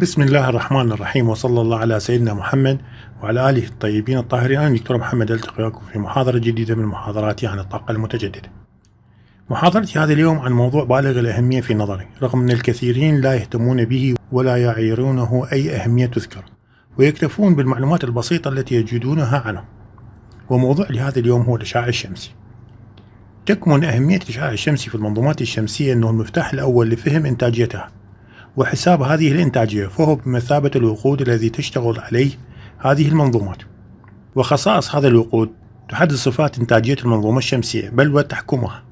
بسم الله الرحمن الرحيم وصلى الله على سيدنا محمد وعلى آله الطيبين الطاهرين أنا الدكتور محمد التقي بكم في محاضرة جديدة من محاضراتي عن الطاقة المتجددة محاضرتي هذا اليوم عن موضوع بالغ الأهمية في نظري رغم أن الكثيرين لا يهتمون به ولا يعيرونه أي أهمية تذكر ويكتفون بالمعلومات البسيطة التي يجدونها عنه وموضوع لهذا اليوم هو الإشعاع الشمسي تكمن أهمية الإشعاع الشمسي في المنظومات الشمسية أنه المفتاح الأول لفهم إنتاجيتها وحساب هذه الإنتاجية فهو بمثابة الوقود الذي تشتغل عليه هذه المنظومات وخصائص هذا الوقود تحدد صفات إنتاجية المنظومة الشمسية بل وتحكمها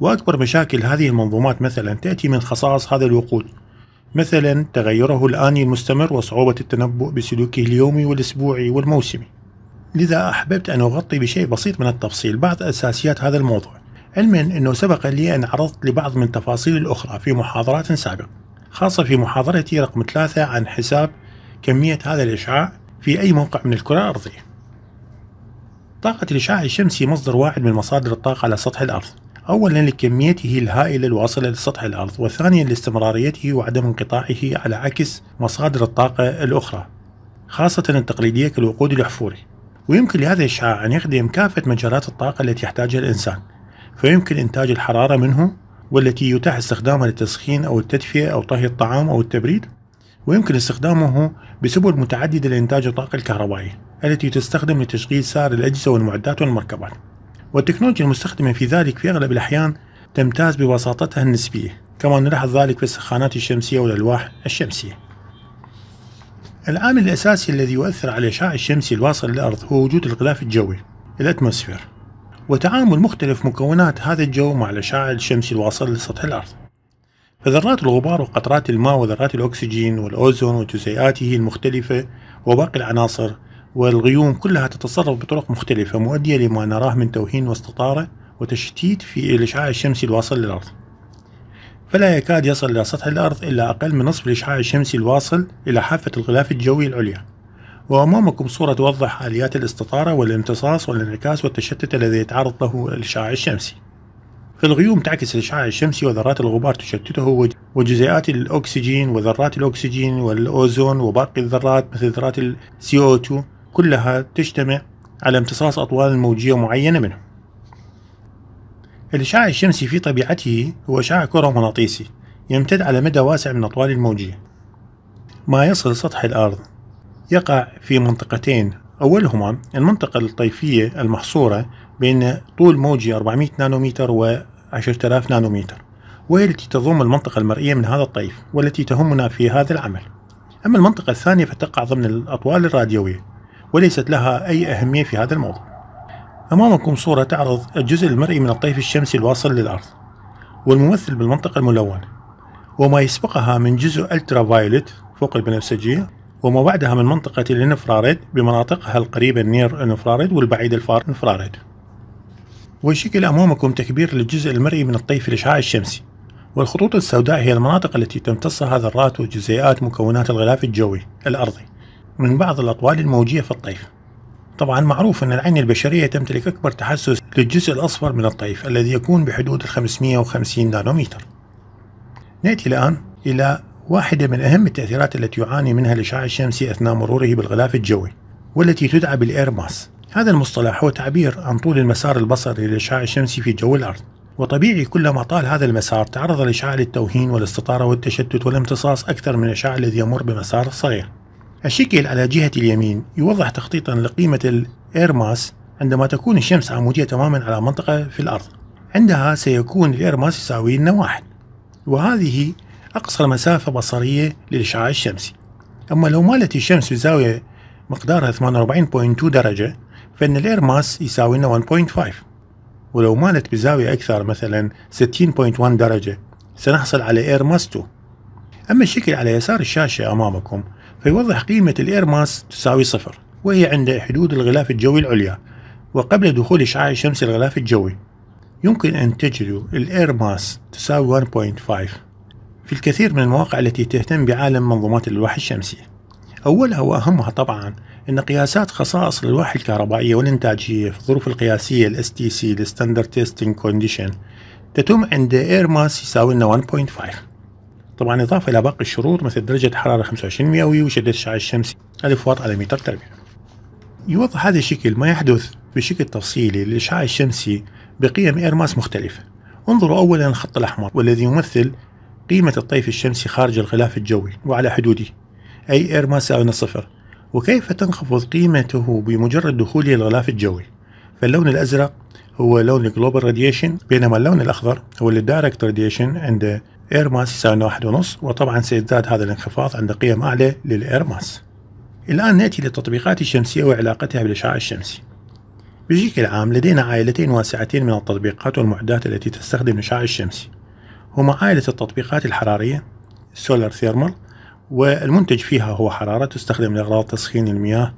وأكبر مشاكل هذه المنظومات مثلا تأتي من خصائص هذا الوقود مثلا تغيره الآني المستمر وصعوبة التنبؤ بسلوكه اليومي والأسبوعي والموسمي لذا أحببت أن أغطي بشيء بسيط من التفصيل بعض أساسيات هذا الموضوع علما أنه سبق لي أن عرضت لبعض من التفاصيل الأخرى في محاضرات سابقة خاصة في محاضرتي رقم ثلاثة عن حساب كمية هذا الإشعاع في أي موقع من الكرة الأرضية طاقة الإشعاع الشمسي مصدر واحد من مصادر الطاقة على سطح الأرض أولا لكميته الهائلة الواصلة لسطح الأرض وثانيا لاستمراريته وعدم انقطاعه على عكس مصادر الطاقة الأخرى خاصة التقليدية كالوقود الأحفوري ويمكن لهذا الإشعاع أن يخدم كافة مجالات الطاقة التي يحتاجها الإنسان فيمكن إنتاج الحرارة منه والتي يتاح استخدامها للتسخين أو التدفئة أو طهي الطعام أو التبريد ويمكن استخدامه بسبل متعددة لإنتاج الطاقة الكهربائية التي تستخدم لتشغيل سائر الأجهزة والمعدات والمركبات والتكنولوجيا المستخدمة في ذلك في أغلب الأحيان تمتاز ببساطتها النسبية كما نلاحظ ذلك في السخانات الشمسية والألواح الشمسية العامل الأساسي الذي يؤثر على الإشعاع الشمسي الواصل للأرض هو وجود الغلاف الجوي الأتموسفير وتعامل مختلف مكونات هذا الجو مع الأشعة الشمسي الواصلة لسطح الأرض فذرات الغبار وقطرات الماء وذرات الأكسجين والأوزون وجزيئاته المختلفة وباقي العناصر والغيوم كلها تتصرف بطرق مختلفة مؤدية لما نراه من توهين واستطارة وتشتيت في الإشعاع الشمسي الواصل للأرض فلا يكاد يصل إلى سطح الأرض إلا أقل من نصف الإشعاع الشمسي الواصل إلى حافة الغلاف الجوي العليا وأمامكم صورة توضح آليات الاستطارة والامتصاص والانعكاس والتشتت الذي يتعرض له الإشعاع الشمسي في الغيوم تعكس الإشعاع الشمسي وذرات الغبار تشتته وجزيئات الأكسجين وذرات الأكسجين والأوزون وباقي الذرات مثل ذرات ال CO2 كلها تجتمع على امتصاص أطوال موجية معينة منه الإشعاع الشمسي في طبيعته هو إشعاع كرة مغناطيسي يمتد على مدى واسع من أطوال الموجية ما يصل سطح الأرض يقع في منطقتين أولهما المنطقة الطيفية المحصورة بين طول موجي 400 نانومتر و 10000 نانومتر وهي التي تضم المنطقة المرئية من هذا الطيف والتي تهمنا في هذا العمل أما المنطقة الثانية فتقع ضمن الأطوال الراديوية وليست لها أي أهمية في هذا الموضوع أمامكم صورة تعرض الجزء المرئي من الطيف الشمسي الواصل للأرض والممثل بالمنطقة الملونة وما يسبقها من جزء ألترا فايولت فوق البنفسجية وما بعدها من منطقة الانفراريد بمناطقها القريبة النير انفراريد والبعيد الفار انفراريد ويشكل أمامكم تكبير للجزء المرئي من الطيف الإشعاع الشمسي والخطوط السوداء هي المناطق التي تمتصها ذرات وجزيئات مكونات الغلاف الجوي الأرضي من بعض الأطوال الموجية في الطيف طبعا معروف أن العين البشرية تمتلك أكبر تحسس للجزء الأصفر من الطيف الذي يكون بحدود 550 نانومتر نأتي الآن إلى واحدة من أهم التأثيرات التي يعاني منها الإشعاع الشمسي أثناء مروره بالغلاف الجوي والتي تدعى بالإير ماس هذا المصطلح هو تعبير عن طول المسار البصري للإشعاع الشمسي في جو الأرض وطبيعي كلما طال هذا المسار تعرض الإشعاع للتوهين والاستطارة والتشتت والامتصاص أكثر من الإشعاع الذي يمر بمسار صغير الشكل على جهة اليمين يوضح تخطيطا لقيمة الإير ماس عندما تكون الشمس عمودية تماما على منطقة في الأرض عندها سيكون الإير ماس يساوي لنا واحد وهذه أقصر مسافة بصرية للإشعاع الشمسي أما لو مالت الشمس بزاوية مقدارها 48.2 درجة فإن الإير ماس يساوي لنا 1.5 ولو مالت بزاوية أكثر مثلا 60.1 درجة سنحصل على إير ماس 2 أما الشكل على يسار الشاشة أمامكم فيوضح قيمة الإير ماس تساوي صفر وهي عند حدود الغلاف الجوي العليا وقبل دخول إشعاع الشمس الغلاف الجوي يمكن أن تجدوا الإير ماس تساوي 1.5 في الكثير من المواقع التي تهتم بعالم منظومات الألواح الشمسية أولها وأهمها طبعا أن قياسات خصائص الألواح الكهربائية والإنتاجية في الظروف القياسية الـ STC الـ Standard Testing Condition تتم عند اير ماس يساوي 1.5 طبعا إضافة إلى باقي الشروط مثل درجة حرارة 25 مئوي وشدة الشعاع الشمسي 1000 واط على متر تربيع يوضح هذا الشكل ما يحدث بشكل تفصيلي للإشعاع الشمسي بقيم اير ماس مختلفة انظروا أولا الخط الأحمر والذي يمثل قيمة الطيف الشمسي خارج الغلاف الجوي وعلى حدوده أي إير ما ساوي صفر وكيف تنخفض قيمته بمجرد دخوله الغلاف الجوي فاللون الأزرق هو لون الجلوبال راديشن بينما اللون الأخضر هو الدايركت راديشن عند اير ماس يساوي واحد ونص وطبعا سيزداد هذا الانخفاض عند قيم أعلى للاير ماس الآن نأتي للتطبيقات الشمسية وعلاقتها بالإشعاع الشمسي بشكل عام لدينا عائلتين واسعتين من التطبيقات والمعدات التي تستخدم الإشعاع الشمسي هما عائلة التطبيقات الحرارية سولار ثيرمال والمنتج فيها هو حرارة تستخدم لأغراض تسخين المياه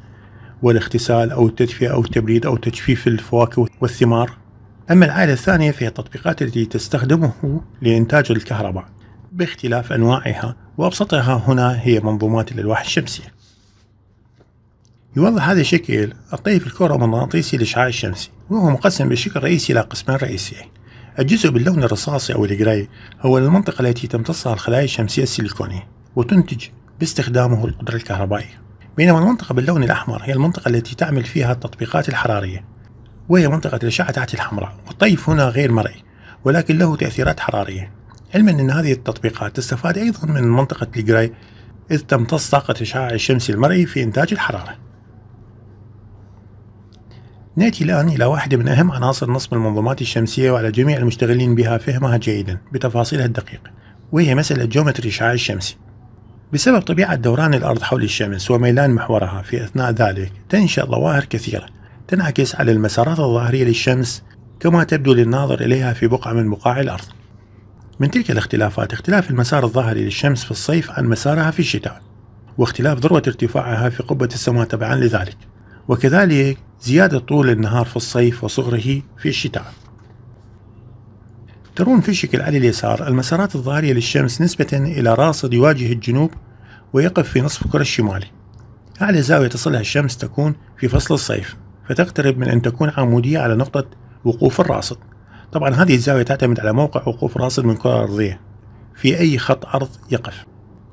والاغتسال أو التدفئة أو التبريد أو تجفيف الفواكه والثمار أما العائلة الثانية فهي التطبيقات التي تستخدمه لإنتاج الكهرباء باختلاف أنواعها وأبسطها هنا هي منظومات الألواح الشمسية يوضح هذا الشكل الطيف الكرومغناطيسي الإشعاع الشمسي وهو مقسم بشكل رئيسي إلى قسمين رئيسيين الجزء باللون الرصاصي أو الجراي هو المنطقة التي تمتصها الخلايا الشمسية السيليكونية وتنتج باستخدامه القدرة الكهربائية بينما المنطقة باللون الأحمر هي المنطقة التي تعمل فيها التطبيقات الحرارية وهي منطقة الأشعة تحت الحمراء والطيف هنا غير مرئي ولكن له تأثيرات حرارية علما أن هذه التطبيقات تستفاد أيضا من منطقة الجراي إذ تمتص طاقة الإشعاع الشمس المرئي في إنتاج الحرارة نأتي الآن إلى واحدة من أهم عناصر نصب المنظومات الشمسية وعلى جميع المشتغلين بها فهمها جيدا بتفاصيلها الدقيقة وهي مسألة جيومتري الإشعاع الشمسي بسبب طبيعة دوران الأرض حول الشمس وميلان محورها في أثناء ذلك تنشأ ظواهر كثيرة تنعكس على المسارات الظاهرية للشمس كما تبدو للناظر إليها في بقعة من بقاع الأرض من تلك الاختلافات اختلاف المسار الظاهري للشمس في الصيف عن مسارها في الشتاء واختلاف ذروة ارتفاعها في قبة السماء تبعا لذلك وكذلك زيادة طول النهار في الصيف وصغره في الشتاء ترون في الشكل على اليسار المسارات الظاهرية للشمس نسبة إلى راصد يواجه الجنوب ويقف في نصف الكرة الشمالي أعلى زاوية تصلها الشمس تكون في فصل الصيف فتقترب من أن تكون عمودية على نقطة وقوف الراصد طبعا هذه الزاوية تعتمد على موقع وقوف الراصد من كرة أرضية في أي خط أرض يقف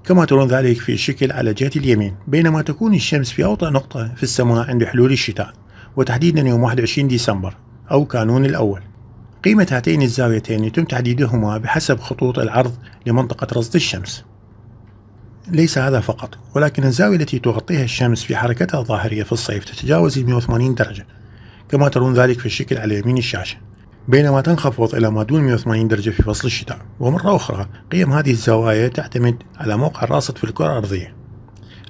كما ترون ذلك في الشكل على جهة اليمين بينما تكون الشمس في أوطى نقطة في السماء عند حلول الشتاء وتحديدا يوم 21 ديسمبر أو كانون الأول قيمة هاتين الزاويتين يتم تحديدهما بحسب خطوط العرض لمنطقة رصد الشمس ليس هذا فقط ولكن الزاوية التي تغطيها الشمس في حركتها الظاهرية في الصيف تتجاوز 180 درجة كما ترون ذلك في الشكل على يمين الشاشة بينما تنخفض إلى ما دون 180 درجة في فصل الشتاء ومرة أخرى قيم هذه الزوايا تعتمد على موقع الراصد في الكرة الأرضية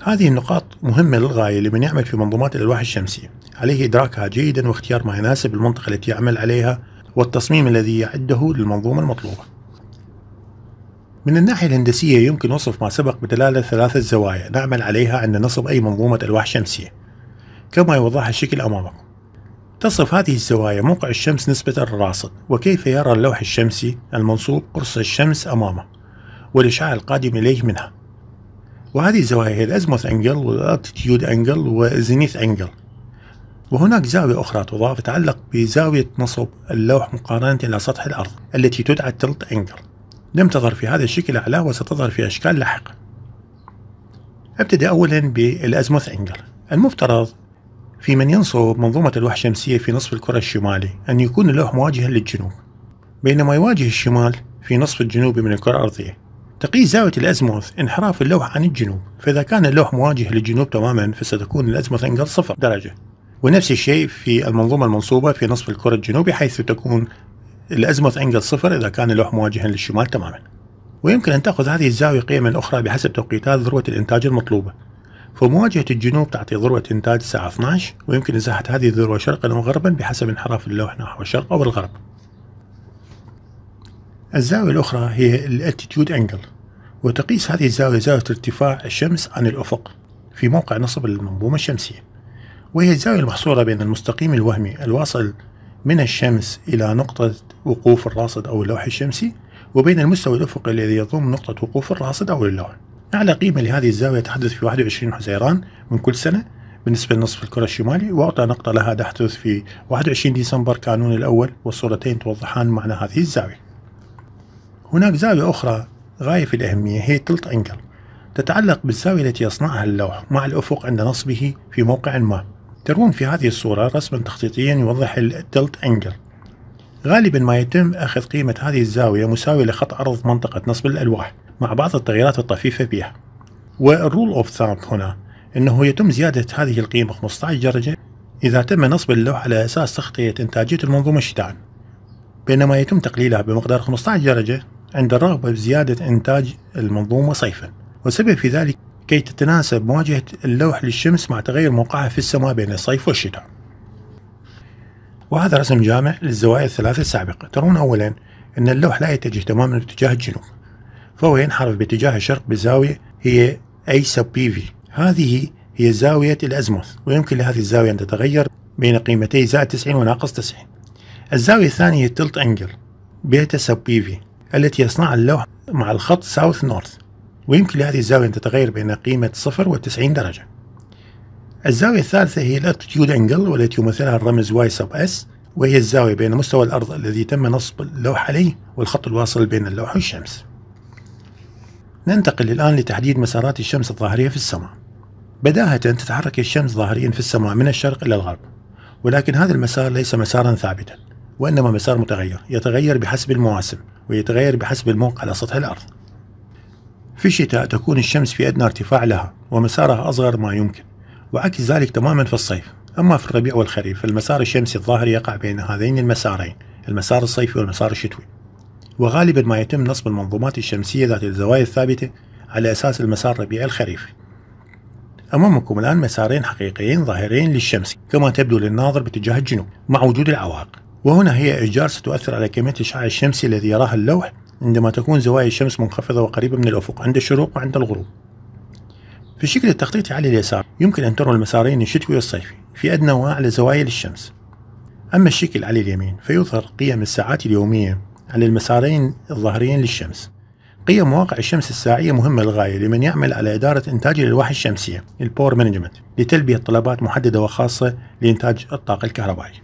هذه النقاط مهمة للغاية لمن يعمل في منظومات الألواح الشمسية عليه إدراكها جيدا واختيار ما يناسب المنطقة التي يعمل عليها والتصميم الذي يعده للمنظومة المطلوبة من الناحية الهندسية يمكن وصف ما سبق بدلالة ثلاثة زوايا نعمل عليها عند نصب أي منظومة ألواح شمسية كما يوضحها الشكل أمامكم تصف هذه الزوايا موقع الشمس نسبة الراصد وكيف يرى اللوح الشمسي المنصوب قرص الشمس أمامه والإشعاع القادم إليه منها وهذه الزوايا هي الأزموث أنجل والأتيتيود أنجل والزينيث أنجل وهناك زاوية أخرى تضاف تتعلق بزاوية نصب اللوح مقارنة إلى سطح الأرض التي تدعى التلت أنجل لم تظهر في هذا الشكل أعلاه وستظهر في أشكال لاحقة ابتدأ أولا بالأزموث أنجل المفترض في من ينصب منظومة الوحش الشمسية في نصف الكرة الشمالي أن يكون اللوح مواجها للجنوب بينما يواجه الشمال في نصف الجنوبي من الكرة الأرضية تقيس زاوية الأزموث انحراف اللوح عن الجنوب فإذا كان اللوح مواجه للجنوب تماما فستكون الأزموث أنقل صفر درجة ونفس الشيء في المنظومة المنصوبة في نصف الكرة الجنوبي حيث تكون الأزموث أنقل صفر إذا كان اللوح مواجها للشمال تماما ويمكن أن تأخذ هذه الزاوية قيما أخرى بحسب توقيتات ذروة الإنتاج المطلوبة فمواجهة الجنوب تعطي ذروة إنتاج الساعة 12 ويمكن إزاحة هذه الذروة شرقا وغربا بحسب انحراف اللوح نحو الشرق أو الغرب الزاوية الأخرى هي الالتيتيود أنجل وتقيس هذه الزاوية زاوية ارتفاع الشمس عن الأفق في موقع نصب المنظومة الشمسية وهي الزاوية المحصورة بين المستقيم الوهمي الواصل من الشمس إلى نقطة وقوف الراصد أو اللوح الشمسي وبين المستوى الأفقي الذي يضم نقطة وقوف الراصد أو اللوح أعلى قيمة لهذه الزاوية تحدث في 21 حزيران من كل سنة بالنسبة لنصف الكرة الشمالي وأعطى نقطة لها تحدث في 21 ديسمبر كانون الأول والصورتين توضحان معنى هذه الزاوية هناك زاوية أخرى غاية في الأهمية هي تلت أنجل تتعلق بالزاوية التي يصنعها اللوح مع الأفق عند نصبه في موقع ما ترون في هذه الصورة رسما تخطيطيا يوضح التلت أنجل غالبا ما يتم أخذ قيمة هذه الزاوية مساوية لخط عرض منطقة نصب الألواح مع بعض التغييرات الطفيفة فيها والرول أوف ثامب هنا أنه يتم زيادة هذه القيمة 15 درجة إذا تم نصب اللوح على أساس تغطية إنتاجية المنظومة شتاءً بينما يتم تقليلها بمقدار 15 درجة عند الرغبة بزيادة إنتاج المنظومة صيفا والسبب في ذلك كي تتناسب مواجهة اللوح للشمس مع تغير موقعها في السماء بين الصيف والشتاء وهذا رسم جامع للزوايا الثلاثة السابقة ترون أولا أن اللوح لا يتجه تماما باتجاه الجنوب فهو ينحرف باتجاه الشرق بزاوية هي A sub PV هذه هي زاوية الأزموث ويمكن لهذه الزاوية أن تتغير بين قيمتي زائد 90 وناقص 90 الزاوية الثانية هي التلت أنجل بيتا سب بي في التي يصنعها اللوح مع الخط ساوث نورث ويمكن لهذه الزاوية أن تتغير بين قيمة 0 و 90 درجة الزاوية الثالثة هي الاتيتيود انجل والتي يمثلها الرمز واي سب اس وهي الزاوية بين مستوى الأرض الذي تم نصب اللوح عليه والخط الواصل بين اللوح والشمس ننتقل الآن لتحديد مسارات الشمس الظاهرية في السماء بداهة تتحرك الشمس ظاهريا في السماء من الشرق إلى الغرب ولكن هذا المسار ليس مسارا ثابتا وإنما مسار متغير يتغير بحسب المواسم ويتغير بحسب الموقع على سطح الأرض في الشتاء تكون الشمس في أدنى ارتفاع لها ومسارها أصغر ما يمكن وعكس ذلك تماما في الصيف أما في الربيع والخريف فالمسار الشمسي الظاهر يقع بين هذين المسارين المسار الصيفي والمسار الشتوي وغالبا ما يتم نصب المنظومات الشمسية ذات الزوايا الثابتة على أساس المسار الربيع الخريفي أمامكم الآن مسارين حقيقيين ظاهرين للشمس كما تبدو للناظر باتجاه الجنوب مع وجود العوائق وهنا هي إشجار ستؤثر على كمية الإشعاع الشمسي الذي يراها اللوح عندما تكون زوايا الشمس منخفضة وقريبة من الأفق عند الشروق وعند الغروب في الشكل التخطيطي على اليسار يمكن أن تروا المسارين الشتوي والصيفي في أدنى وأعلى زوايا للشمس أما الشكل على اليمين فيظهر قيم الساعات اليومية على المسارين الظهريين للشمس قيم مواقع الشمس الساعية مهمة للغاية لمن يعمل على إدارة إنتاج الألواح الشمسية البور مانجمنت لتلبية طلبات محددة وخاصة لإنتاج الطاقة الكهربائية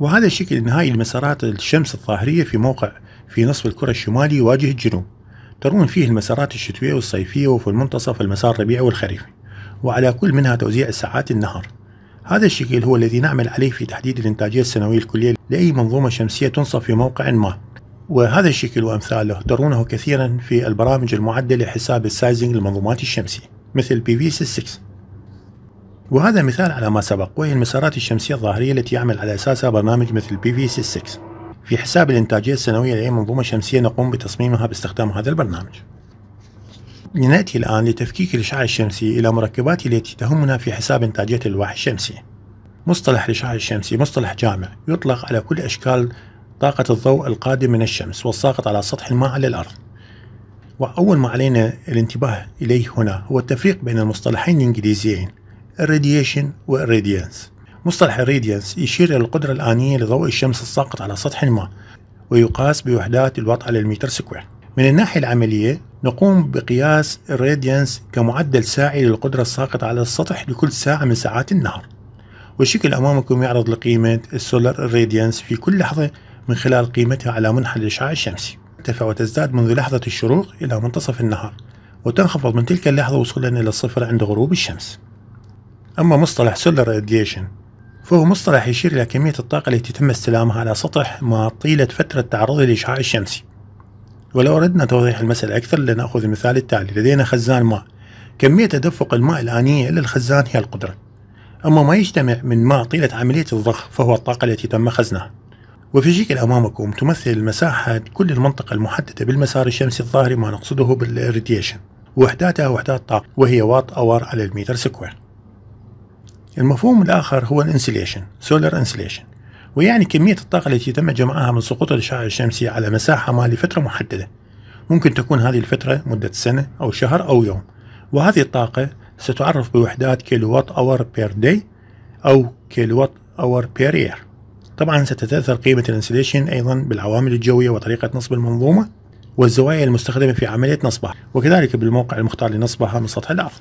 وهذا الشكل نهائي لمسارات الشمس الظاهرية في موقع في نصف الكرة الشمالي يواجه الجنوب ترون فيه المسارات الشتوية والصيفية وفي المنتصف المسار الربيعي والخريفي وعلى كل منها توزيع الساعات النهار هذا الشكل هو الذي نعمل عليه في تحديد الإنتاجية السنوية الكلية لأي منظومة شمسية تنصب في موقع ما وهذا الشكل وأمثاله ترونه كثيرا في البرامج المعدة لحساب السايزنج للمنظومات الشمسية مثل pvc 6 وهذا مثال على ما سبق وهي المسارات الشمسية الظاهرية التي يعمل على أساسها برنامج مثل pvc 6 في حساب الإنتاجية السنوية لأي منظومة شمسية نقوم بتصميمها باستخدام هذا البرنامج لنأتي الآن لتفكيك الإشعاع الشمسي إلى مركباته التي تهمنا في حساب إنتاجية الواح الشمسي مصطلح الإشعاع الشمسي مصطلح جامع يطلق على كل أشكال طاقة الضوء القادم من الشمس والساقط على سطح الماء على الأرض وأول ما علينا الانتباه إليه هنا هو التفريق بين المصطلحين الإنجليزيين الراديشن والراديانس مصطلح الريديانس يشير إلى القدرة الآنية لضوء الشمس الساقط على سطح ما ويقاس بوحدات الوات على المتر سكوير من الناحية العملية نقوم بقياس الريديانس كمعدل ساعي للقدرة الساقطة على السطح لكل ساعة من ساعات النهار والشكل أمامكم يعرض لقيمة السولار الريديانس في كل لحظة من خلال قيمتها على منحنى الإشعاع الشمسي ترتفع وتزداد منذ لحظة الشروق إلى منتصف النهار وتنخفض من تلك اللحظة وصولا إلى الصفر عند غروب الشمس أما مصطلح سولار راديشن فهو مصطلح يشير إلى كمية الطاقة التي تم استلامها على سطح ما طيلة فترة تعرضه للإشعاع الشمسي ولو أردنا توضيح المسألة أكثر لنأخذ المثال التالي لدينا خزان ماء كمية تدفق الماء الآنية إلى الخزان هي القدرة أما ما يجتمع من ماء طيلة عملية الضخ فهو الطاقة التي تم خزنها وفي شكل أمامكم تمثل المساحة كل المنطقة المحددة بالمسار الشمسي الظاهري ما نقصده بالراديشن وحداتها وحدات طاقة وهي واط أور على المتر سكوير المفهوم الآخر هو الانسليشن سولار انسليشن ويعني كمية الطاقة التي تم جمعها من سقوط الاشعاع الشمسي على مساحة ما لفترة محددة ممكن تكون هذه الفترة مدة سنة أو شهر أو يوم وهذه الطاقة ستعرف بوحدات كيلو وات أور بير داي أو كيلو وات أور بير يير طبعا ستتأثر قيمة الانسليشن أيضا بالعوامل الجوية وطريقة نصب المنظومة والزوايا المستخدمة في عملية نصبها وكذلك بالموقع المختار لنصبها من سطح الأرض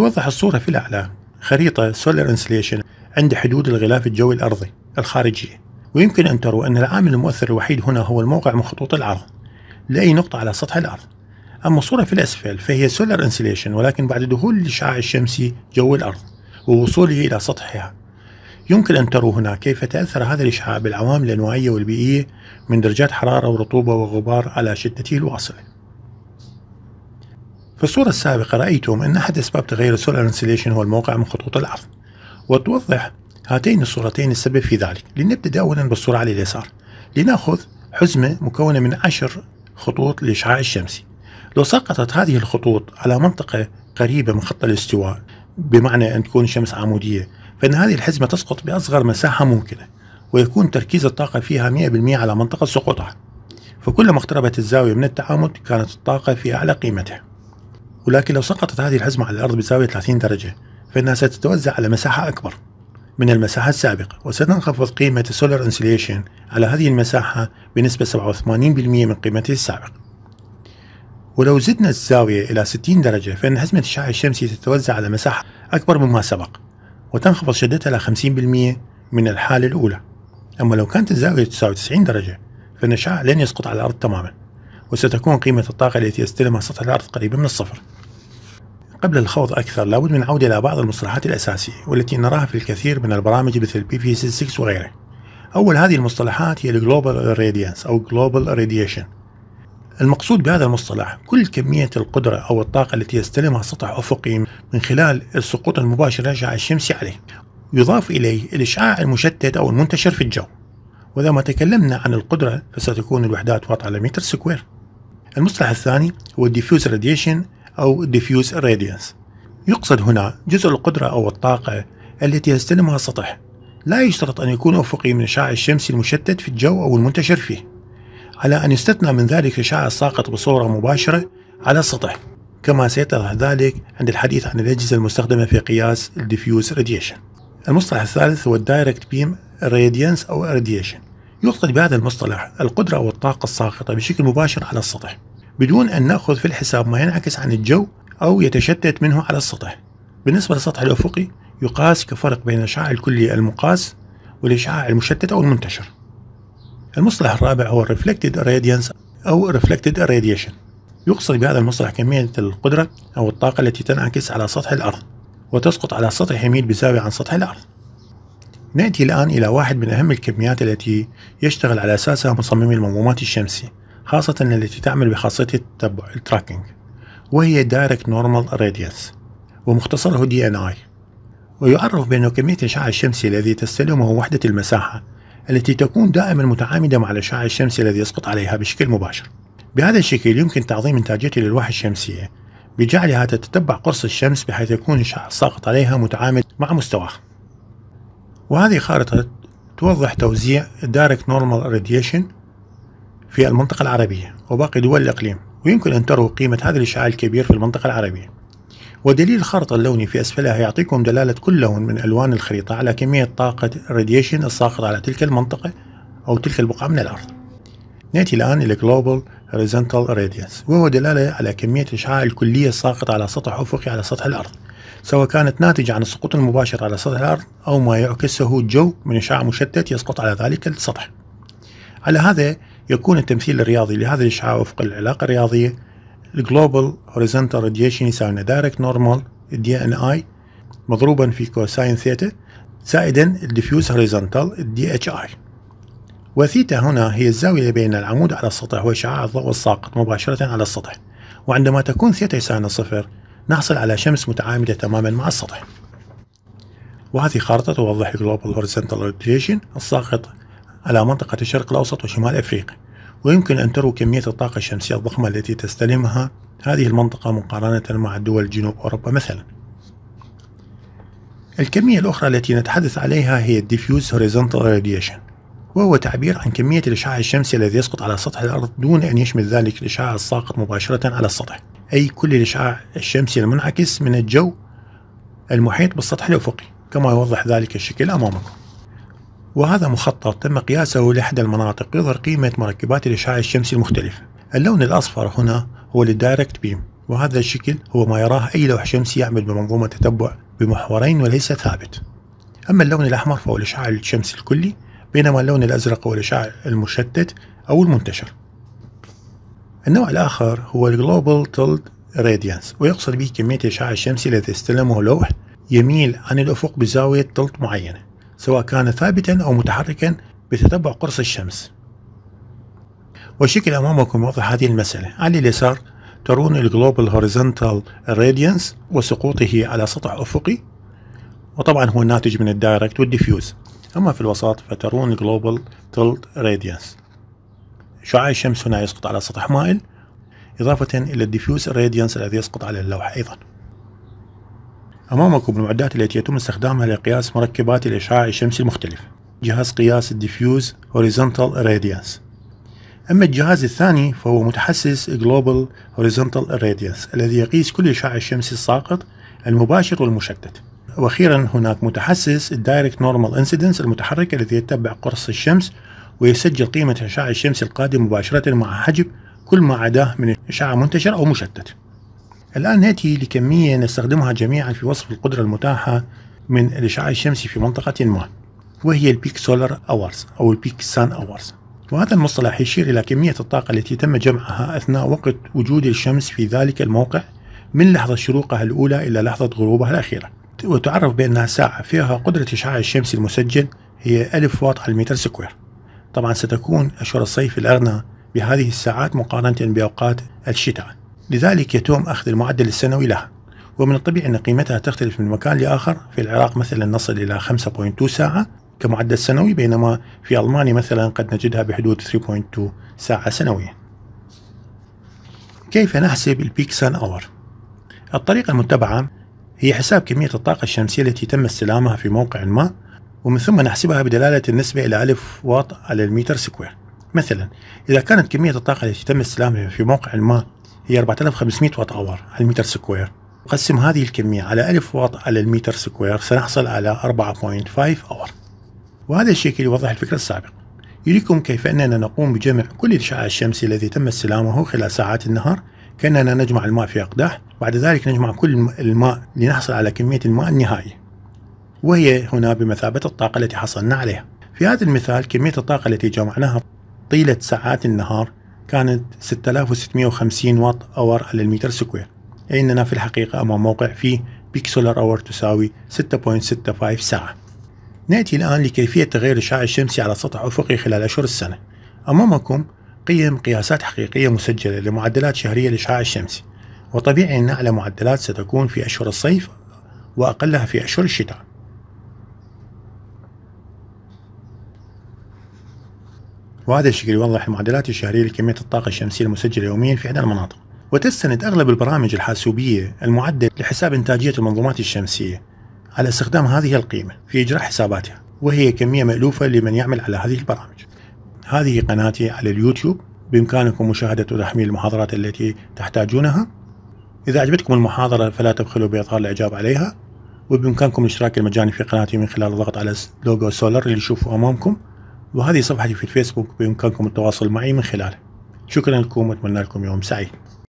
توضح الصورة في الأعلى خريطة سولار انسليشن عند حدود الغلاف الجوي الأرضي الخارجية ويمكن أن تروا أن العامل المؤثر الوحيد هنا هو الموقع من خطوط العرض لأي نقطة على سطح الأرض أما الصورة في الأسفل فهي سولار انسليشن ولكن بعد دخول الإشعاع الشمسي جو الأرض ووصوله إلى سطحها يمكن أن تروا هنا كيف تأثر هذا الإشعاع بالعوامل الأنوائية والبيئية من درجات حرارة ورطوبة وغبار على شدته الواصلة في الصورة السابقة رأيتم أن أحد أسباب تغير السولار انسليشن هو الموقع من خطوط العرض وتوضح هاتين الصورتين السبب في ذلك لنبتدأ أولا بالصورة على اليسار لنأخذ حزمة مكونة من عشر خطوط للإشعاع الشمسي لو سقطت هذه الخطوط على منطقة قريبة من خط الاستواء بمعنى أن تكون الشمس عمودية فإن هذه الحزمة تسقط بأصغر مساحة ممكنة ويكون تركيز الطاقة فيها 100% على منطقة سقوطها فكلما اقتربت الزاوية من التعامد كانت الطاقة في أعلى قيمتها ولكن لو سقطت هذه الحزمة على الأرض بزاوية 30 درجة فإنها ستتوزع على مساحة أكبر من المساحة السابقة وستنخفض قيمة السولار انسليشن على هذه المساحة بنسبة 87% من قيمته السابقة ولو زدنا الزاوية إلى 60 درجة فإن حزمة الشعاع الشمسي تتوزع على مساحة أكبر مما سبق وتنخفض شدتها إلى 50% من الحالة الأولى أما لو كانت الزاوية تساوي 90 درجة فإن الشعاع لن يسقط على الأرض تماما وستكون قيمة الطاقة التي يستلمها سطح الأرض قريبة من الصفر قبل الخوض أكثر لابد من العودة إلى بعض المصطلحات الأساسية والتي نراها في الكثير من البرامج مثل بي في سي 6 وغيره أول هذه المصطلحات هي الجلوبال راديانس أو جلوبال راديشن المقصود بهذا المصطلح كل كمية القدرة أو الطاقة التي يستلمها سطح أفقي من خلال السقوط المباشر للأشعة الشمسي عليه يضاف إليه الإشعاع المشتت أو المنتشر في الجو وإذا ما تكلمنا عن القدرة فستكون الوحدات واط على متر سكوير المصطلح الثاني هو diffuse radiation أو diffuse radiance يقصد هنا جزء القدرة أو الطاقة التي يستلمها السطح لا يشترط أن يكون أفقي من الإشعاع الشمسي المشتت في الجو أو المنتشر فيه على أن يستثنى من ذلك الإشعاع الساقط بصورة مباشرة على السطح كما سيتضح ذلك عند الحديث عن الأجهزة المستخدمة في قياس الديفيوز راديشن المصطلح الثالث هو الدايركت بيم راديانس أو راديشن يقصد بهذا المصطلح القدرة أو الطاقة الساقطة بشكل مباشر على السطح بدون أن نأخذ في الحساب ما ينعكس عن الجو أو يتشتت منه على السطح بالنسبة للسطح الأفقي يقاس كفرق بين الإشعاع الكلي المقاس والإشعاع المشتت أو المنتشر المصطلح الرابع هو Reflected Radiance أو Reflected Radiation يقصد بهذا المصطلح كمية القدرة أو الطاقة التي تنعكس على سطح الأرض وتسقط على سطح يميل بزاوية عن سطح الأرض نأتي الآن إلى واحد من أهم الكميات التي يشتغل على أساسها مصممي المنظومات الشمسي خاصة التي تعمل بخاصية التتبع التراكنج وهي Direct Normal Radiance ومختصره دي ان اي ويعرف بأن كمية الإشعاع الشمسي الذي تستلمه وحدة المساحة التي تكون دائما متعامدة مع الإشعاع الشمسي الذي يسقط عليها بشكل مباشر بهذا الشكل يمكن تعظيم إنتاجية للوحة الشمسية بجعلها تتبع قرص الشمس بحيث يكون الإشعاع الساقط عليها متعامد مع مستواه وهذه خارطة توضح توزيع دايركت نورمال راديشن في المنطقة العربية وباقي دول الإقليم ويمكن أن تروا قيمة هذا الإشعاع الكبير في المنطقة العربية ودليل الخارطة اللوني في أسفلها يعطيكم دلالة كل لون من ألوان الخريطة على كمية طاقة راديشن الساقطة على تلك المنطقة أو تلك البقعة من الأرض نأتي الآن إلى Global Horizontal Radiance وهو دلالة على كمية الإشعاع الكلية الساقطة على سطح أفقي على سطح الأرض سواء كانت ناتجة عن السقوط المباشر على سطح الأرض أو ما يعكسه الجو من إشعاع مشتت يسقط على ذلك السطح على هذا يكون التمثيل الرياضي لهذا الإشعاع وفق العلاقة الرياضية Global Horizontal Radiation يساوي Direct Normal DNI مضروبا في كوساين ثيتا زائدا الديفيوز هوريزونتال الدي اتش اي وثيتا هنا هي الزاوية بين العمود على السطح وإشعاع الضوء الساقط مباشرة على السطح وعندما تكون ثيتا يساوي صفر نحصل على شمس متعامدة تماما مع السطح وهذه خارطة توضح Global Horizontal Radiation الساقط على منطقة الشرق الأوسط وشمال أفريقيا ويمكن أن تروا كمية الطاقة الشمسية الضخمة التي تستلمها هذه المنطقة مقارنة مع دول جنوب أوروبا مثلا الكمية الأخرى التي نتحدث عليها هي Diffuse Horizontal Radiation وهو تعبير عن كمية الإشعاع الشمسي الذي يسقط على سطح الأرض دون أن يشمل ذلك الإشعاع الساقط مباشرة على السطح أي كل الإشعاع الشمسي المنعكس من الجو المحيط بالسطح الأفقي كما يوضح ذلك الشكل أمامكم وهذا مخطط تم قياسه لإحدى المناطق يظهر قيمة مركبات الإشعاع الشمسي المختلفة اللون الأصفر هنا هو للدايركت بيم وهذا الشكل هو ما يراه أي لوح شمسي يعمل بمنظومة تتبع بمحورين وليس ثابت أما اللون الأحمر فهو الإشعاع الشمسي الكلي بينما اللون الأزرق هو الإشعاع المشتت أو المنتشر النوع الآخر هو Global Tilt Radiance ويقصد به كمية الإشعاع الشمسي التي يستلمه لوح يميل عن الأفق بزاوية تلت معينة سواء كان ثابتا أو متحركا بتتبع قرص الشمس والشكل أمامكم يوضح هذه المسألة على اليسار ترون الجلوبال هوريزونتال راديانس وسقوطه على سطح أفقي وطبعا هو ناتج من الدايركت والديفيوز أما في الوسط فترون الجلوبال تلت راديانس شعاع الشمس هنا يسقط على سطح مائل إضافة إلى الديفيوز راديانس الذي يسقط على اللوحة أيضا أمامكم المعدات التي يتم استخدامها لقياس مركبات الإشعاع الشمسي المختلف جهاز قياس الديفيوز هوريزونتال راديانس أما الجهاز الثاني فهو متحسس Global Horizontal Radiance الذي يقيس كل الإشعاع الشمسي الساقط المباشر والمشتت وأخيرا هناك متحسس Direct Normal Incidence المتحرك الذي يتبع قرص الشمس ويسجل قيمة إشعاع الشمس القادم مباشرة مع حجب كل ما عداه من إشعاع منتشر أو مشتت الآن نأتي لكمية نستخدمها جميعا في وصف القدرة المتاحة من الإشعاع الشمسي في منطقة ما وهي البيك سولار أورز أو البيك سان أورز وهذا المصطلح يشير إلى كمية الطاقة التي تم جمعها أثناء وقت وجود الشمس في ذلك الموقع من لحظة شروقها الأولى إلى لحظة غروبها الأخيرة وتعرف بأنها ساعة فيها قدرة إشعاع الشمس المسجل هي 1000 واط على المتر سكوير طبعا ستكون أشهر الصيف الأغنى بهذه الساعات مقارنة بأوقات الشتاء لذلك يتم أخذ المعدل السنوي لها ومن الطبيعي أن قيمتها تختلف من مكان لآخر في العراق مثلا نصل إلى 5.2 ساعة كمعدل سنوي بينما في ألمانيا مثلا قد نجدها بحدود 3.2 ساعة سنوية كيف نحسب البيك سان أور؟ الطريقة المتبعة هي حساب كمية الطاقة الشمسية التي تم استلامها في موقع ما ومن ثم نحسبها بدلالة النسبة إلى ألف واط على المتر سكوير مثلا إذا كانت كمية الطاقة التي تم استلامها في موقع ما هي 4500 واط أور على المتر سكوير نقسم هذه الكمية على 1000 واط على المتر سكوير سنحصل على 4.5 أور وهذا الشكل يوضح الفكرة السابقة يريكم كيف أننا نقوم بجمع كل الإشعاع الشمسي الذي تم استلامه خلال ساعات النهار كأننا نجمع الماء في أقداح بعد ذلك نجمع كل الماء لنحصل على كمية الماء النهائية وهي هنا بمثابة الطاقة التي حصلنا عليها في هذا المثال كمية الطاقة التي جمعناها طيلة ساعات النهار كانت 6650 واط أور على المتر سكوير أي أننا في الحقيقة أمام موقع فيه بيك سولار أور تساوي 6.65 ساعة نأتي الآن لكيفية تغير الإشعاع الشمسي على سطح أفقي خلال أشهر السنة أمامكم قيم قياسات حقيقية مسجلة لمعدلات شهرية الإشعاع الشمسي وطبيعي أن أعلى معدلات ستكون في أشهر الصيف وأقلها في أشهر الشتاء وهذا الشكل يوضح المعدلات الشهرية لكمية الطاقة الشمسية المسجلة يوميا في إحدى المناطق وتستند أغلب البرامج الحاسوبية المعدله لحساب إنتاجية المنظومات الشمسية على استخدام هذه القيمة في إجراء حساباتها وهي كمية مألوفة لمن يعمل على هذه البرامج هذه قناتي على اليوتيوب بإمكانكم مشاهدة وتحميل المحاضرات التي تحتاجونها إذا اعجبتكم المحاضرة فلا تبخلوا بإظهار الإعجاب عليها وبإمكانكم الاشتراك المجاني في قناتي من خلال الضغط على لوجو سولر اللي تشوفوه أمامكم وهذه صفحتي في الفيسبوك بإمكانكم التواصل معي من خلاله شكرا لكم وأتمنى لكم يوم سعيد